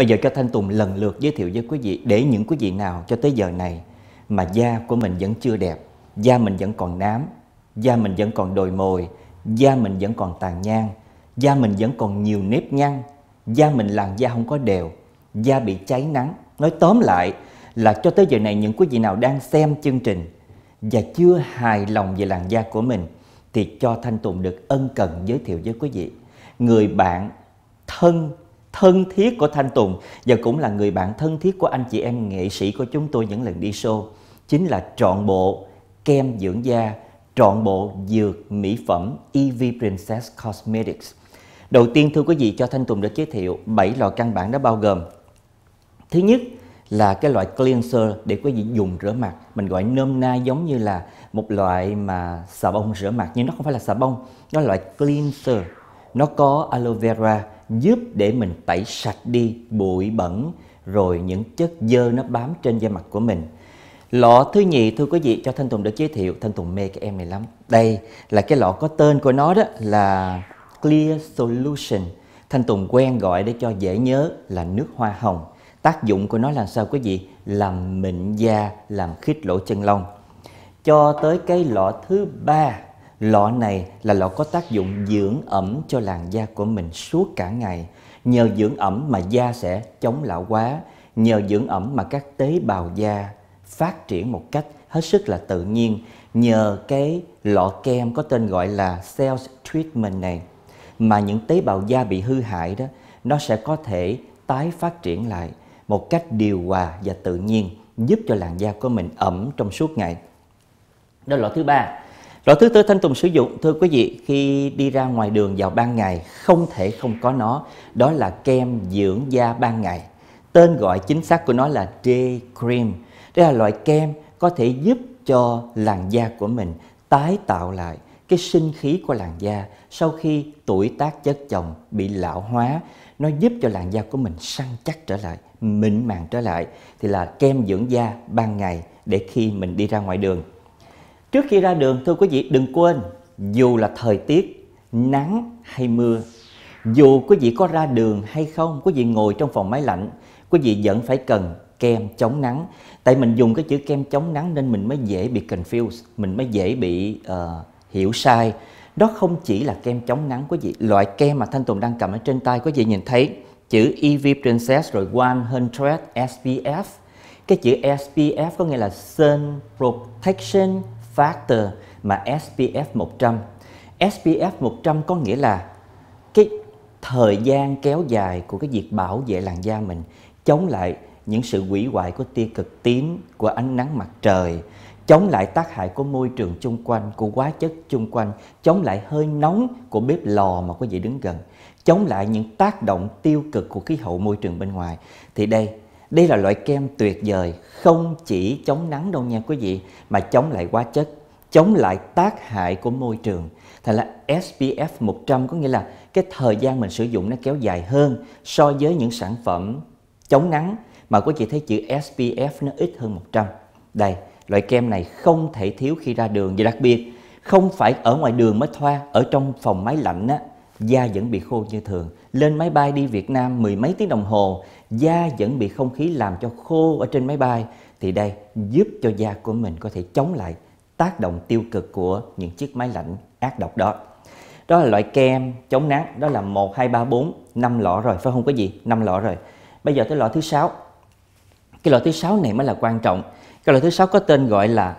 Bây giờ cho Thanh Tùng lần lượt giới thiệu với quý vị để những quý vị nào cho tới giờ này mà da của mình vẫn chưa đẹp, da mình vẫn còn nám, da mình vẫn còn đồi mồi, da mình vẫn còn tàn nhang, da mình vẫn còn nhiều nếp nhăn, da mình làn da không có đều, da bị cháy nắng. Nói tóm lại là cho tới giờ này những quý vị nào đang xem chương trình và chưa hài lòng về làn da của mình thì cho Thanh Tùng được ân cần giới thiệu với quý vị. Người bạn thân thân thiết của Thanh Tùng và cũng là người bạn thân thiết của anh chị em nghệ sĩ của chúng tôi những lần đi show chính là trọn bộ kem dưỡng da, trọn bộ dược mỹ phẩm EV Princess Cosmetics. Đầu tiên thưa quý vị cho Thanh Tùng đã giới thiệu 7 loại căn bản đó bao gồm Thứ nhất là cái loại cleanser để quý vị dùng rửa mặt Mình gọi nôm na giống như là một loại mà xà bông rửa mặt Nhưng nó không phải là xà bông, nó là loại cleanser Nó có aloe vera, giúp để mình tẩy sạch đi bụi bẩn rồi những chất dơ nó bám trên da mặt của mình. Lọ thứ nhì thưa quý vị cho Thanh Tùng được giới thiệu, Thanh Tùng mê cái em này lắm. Đây là cái lọ có tên của nó đó là Clear Solution. Thanh Tùng quen gọi để cho dễ nhớ là nước hoa hồng. Tác dụng của nó là sao quý vị? Làm mịn da, làm khít lỗ chân lông. Cho tới cái lọ thứ ba Lọ này là lọ có tác dụng dưỡng ẩm cho làn da của mình suốt cả ngày. Nhờ dưỡng ẩm mà da sẽ chống lão hóa, nhờ dưỡng ẩm mà các tế bào da phát triển một cách hết sức là tự nhiên nhờ cái lọ kem có tên gọi là Cells Treatment này mà những tế bào da bị hư hại đó nó sẽ có thể tái phát triển lại một cách điều hòa và tự nhiên giúp cho làn da của mình ẩm trong suốt ngày. Đó là lọ thứ ba Loại thứ tư Thanh Tùng sử dụng, thưa quý vị, khi đi ra ngoài đường vào ban ngày không thể không có nó, đó là kem dưỡng da ban ngày. Tên gọi chính xác của nó là day cream. Đây là loại kem có thể giúp cho làn da của mình tái tạo lại cái sinh khí của làn da sau khi tuổi tác chất chồng bị lão hóa nó giúp cho làn da của mình săn chắc trở lại mịn màng trở lại thì là kem dưỡng da ban ngày để khi mình đi ra ngoài đường Trước khi ra đường thưa quý vị đừng quên dù là thời tiết nắng hay mưa dù quý vị có ra đường hay không quý vị ngồi trong phòng máy lạnh quý vị vẫn phải cần kem chống nắng tại mình dùng cái chữ kem chống nắng nên mình mới dễ bị confuse mình mới dễ bị uh, hiểu sai đó không chỉ là kem chống nắng quý vị loại kem mà thanh tùng đang cầm ở trên tay quý vị nhìn thấy chữ EV Princess rồi one 100 SPF cái chữ SPF có nghĩa là Sun Protection Factor mà SPF 100. SPF 100 có nghĩa là cái thời gian kéo dài của cái việc bảo vệ làn da mình chống lại những sự hủy hoại của tia cực tím, của ánh nắng mặt trời, chống lại tác hại của môi trường chung quanh, của hóa chất chung quanh, chống lại hơi nóng của bếp lò mà quý vị đứng gần, chống lại những tác động tiêu cực của khí hậu môi trường bên ngoài. Thì đây đây là loại kem tuyệt vời, không chỉ chống nắng đâu nha quý vị, mà chống lại hóa chất, chống lại tác hại của môi trường. Thành là SPF 100 có nghĩa là cái thời gian mình sử dụng nó kéo dài hơn so với những sản phẩm chống nắng mà quý chị thấy chữ SPF nó ít hơn 100. Đây, loại kem này không thể thiếu khi ra đường và đặc biệt không phải ở ngoài đường mới thoa, ở trong phòng máy lạnh á da vẫn bị khô như thường. Lên máy bay đi Việt Nam mười mấy tiếng đồng hồ, da vẫn bị không khí làm cho khô ở trên máy bay. Thì đây giúp cho da của mình có thể chống lại tác động tiêu cực của những chiếc máy lạnh ác độc đó. Đó là loại kem chống nắng, đó là một hai ba bốn năm lọ rồi, phải không có gì? năm lọ rồi. Bây giờ tới lọ thứ sáu Cái lọ thứ sáu này mới là quan trọng. Cái lọ thứ sáu có tên gọi là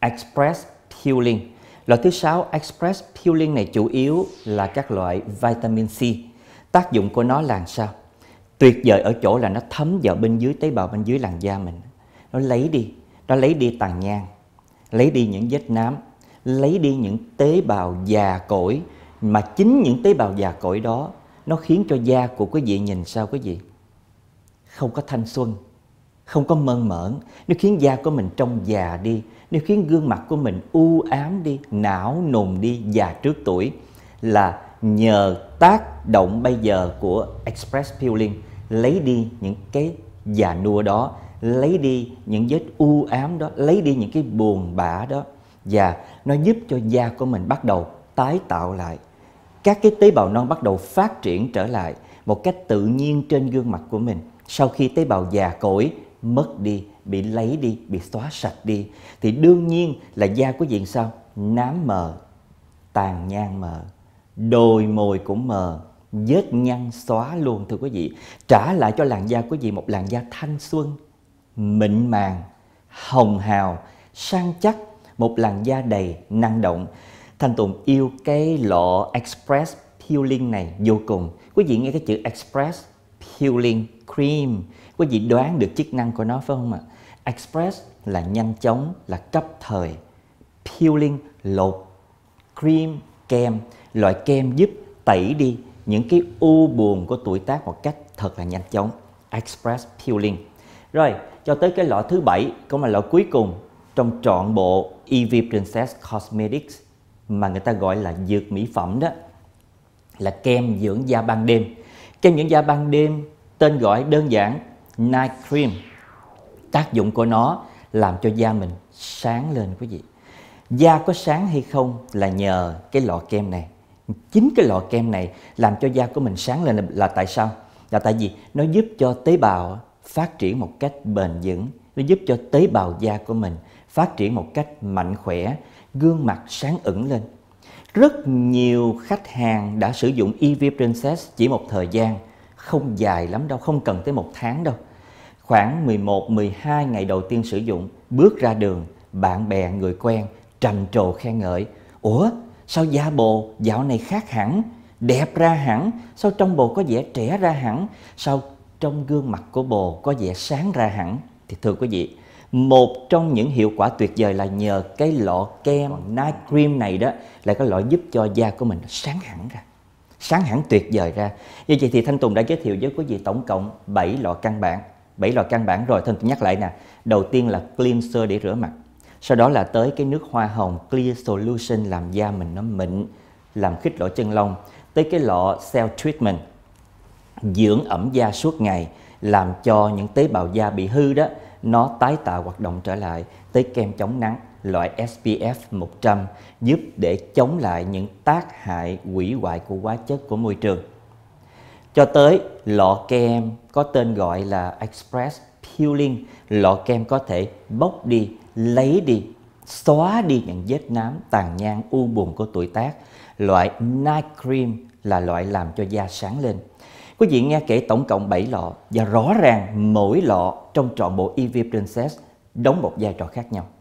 Express Peeling Loại thứ sáu Express Peeling này chủ yếu là các loại vitamin C. Tác dụng của nó là sao? Tuyệt vời ở chỗ là nó thấm vào bên dưới tế bào bên dưới làn da mình. Nó lấy đi, nó lấy đi tàn nhang, lấy đi những vết nám, lấy đi những tế bào già cỗi mà chính những tế bào già cỗi đó nó khiến cho da của quý vị nhìn sao quý vị? Không có thanh xuân, không có mơn mởn, nó khiến da của mình trông già đi, nếu khiến gương mặt của mình u ám đi não nùng đi già trước tuổi là nhờ tác động bây giờ của express peeling lấy đi những cái già nua đó lấy đi những vết u ám đó lấy đi những cái buồn bã đó và nó giúp cho da của mình bắt đầu tái tạo lại các cái tế bào non bắt đầu phát triển trở lại một cách tự nhiên trên gương mặt của mình sau khi tế bào già cỗi mất đi bị lấy đi bị xóa sạch đi thì đương nhiên là da của diện sao nám mờ tàn nhang mờ đồi mồi cũng mờ vết nhăn xóa luôn thưa quý vị trả lại cho làn da của vị một làn da thanh xuân mịn màng hồng hào sang chắc một làn da đầy năng động thanh tùng yêu cái lọ express peeling này vô cùng quý vị nghe cái chữ express peeling cream quý vị đoán được chức năng của nó phải không ạ à? Express là nhanh chóng, là cấp thời. Peeling, lột. Cream, kem. Loại kem giúp tẩy đi những cái u buồn của tuổi tác một cách thật là nhanh chóng. Express Peeling. Rồi, cho tới cái lọ thứ bảy cũng là lọ cuối cùng trong trọn bộ EV Princess Cosmetics mà người ta gọi là dược mỹ phẩm đó là kem dưỡng da ban đêm. Kem dưỡng da ban đêm tên gọi đơn giản Night Cream tác dụng của nó làm cho da mình sáng lên quý vị da có sáng hay không là nhờ cái lọ kem này chính cái lọ kem này làm cho da của mình sáng lên là, là tại sao là tại vì nó giúp cho tế bào phát triển một cách bền vững nó giúp cho tế bào da của mình phát triển một cách mạnh khỏe gương mặt sáng ửng lên rất nhiều khách hàng đã sử dụng EV Princess chỉ một thời gian không dài lắm đâu không cần tới một tháng đâu khoảng 11 12 ngày đầu tiên sử dụng, bước ra đường, bạn bè người quen trầm trồ khen ngợi, "Ủa, sao da bồ dạo này khác hẳn, đẹp ra hẳn, sao trong bồ có vẻ trẻ ra hẳn, sao trong gương mặt của bồ có vẻ sáng ra hẳn?" Thì thưa quý vị, một trong những hiệu quả tuyệt vời là nhờ cái lọ kem night cream này đó là cái lọ giúp cho da của mình sáng hẳn ra sáng hẳn tuyệt vời ra như vậy thì thanh tùng đã giới thiệu với quý vị tổng cộng 7 lọ căn bản bảy loại căn bản rồi, thân tôi nhắc lại nè. Đầu tiên là cleanser để rửa mặt. Sau đó là tới cái nước hoa hồng Clear Solution làm da mình nó mịn, làm khít lỗ chân lông. Tới cái lọ Cell Treatment, dưỡng ẩm da suốt ngày, làm cho những tế bào da bị hư đó, nó tái tạo hoạt động trở lại. Tới kem chống nắng, loại SPF 100 giúp để chống lại những tác hại hủy hoại của hóa chất của môi trường cho tới lọ kem có tên gọi là express peeling lọ kem có thể bóc đi lấy đi xóa đi những vết nám tàn nhang u buồn của tuổi tác loại night cream là loại làm cho da sáng lên quý vị nghe kể tổng cộng 7 lọ và rõ ràng mỗi lọ trong trọn bộ EV Princess đóng một vai trò khác nhau